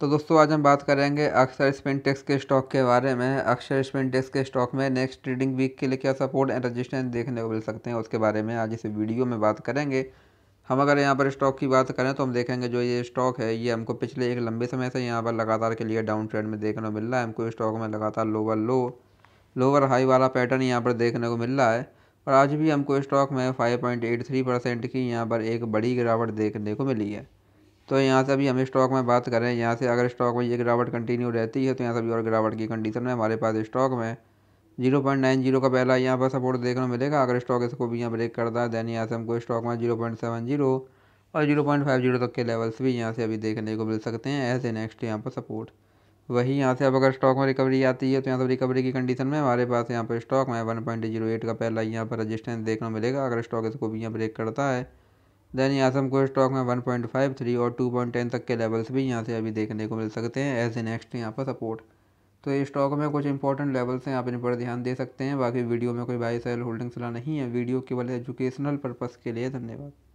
तो दोस्तों आज हम बात करेंगे अक्षर स्पिनटेक्स के स्टॉक के बारे में अक्षर स्पिनटेक्स के स्टॉक में नेक्स्ट ट्रेडिंग वीक के लिए क्या सपोर्ट एंड रजिस्टेंस देखने को मिल सकते हैं उसके बारे में आज इस वीडियो में बात करेंगे हम अगर यहाँ पर स्टॉक की बात करें तो हम देखेंगे जो ये स्टॉक है ये हमको पिछले एक लंबे समय से यहाँ पर लगातार के लिए डाउन ट्रेंड में देखने को मिल रहा है हमको स्टॉक में लगातार लोअर लो लोअर हाई वाला पैटर्न यहाँ पर देखने को मिल रहा है और आज भी हमको स्टॉक में 5.83 परसेंट की यहाँ पर एक बड़ी गिरावट देखने को मिली है तो यहाँ से अभी हम स्टॉक में बात करें यहाँ से अगर स्टॉक में ये गिरावट कंटिन्यू रहती है तो यहाँ से अभी और गिरावट की कंडीशन में हमारे पास स्टॉक में जीरो पॉइंट नाइन जीरो का पहला यहाँ पर सपोर्ट देखने को मिलेगा अगर स्टॉक इसको भी यहाँ ब्रेक करता है देन यहाँ से हमको स्टॉक में जीरो पॉइंट सेवन जीरो और जीरो पॉइंट फाइव जीरो तक के लेवल्स भी यहाँ से अभी देखने को मिल सकते हैं ऐसे नेक्स्ट यहाँ पर सपोर्ट वही यहाँ से अब अगर स्टॉक में रिकवरी आती है तो यहाँ से रिकवरी की कंडीशन में हमारे पास यहाँ पर स्टॉक में वन पॉइंट जीरो एट का पहला यहाँ पर रजिस्टेंस देखने को मिलेगा अगर स्टॉक इसको भी यहाँ ब्रेक करता है देन यहाँ से हमको स्टॉक में 1.53 और 2.10 तक के लेवल्स भी यहाँ से अभी देखने को मिल सकते हैं एज ए नेक्स्ट यहाँ पर सपोर्ट तो ये स्टॉक में कुछ इंपॉर्टेंट लेवल्स हैं आप इन पर ध्यान दे सकते हैं बाकी वीडियो में कोई बाई सेल होल्डिंग्स ला नहीं है वीडियो केवल एजुकेशनल पर्पज़ के लिए धन्यवाद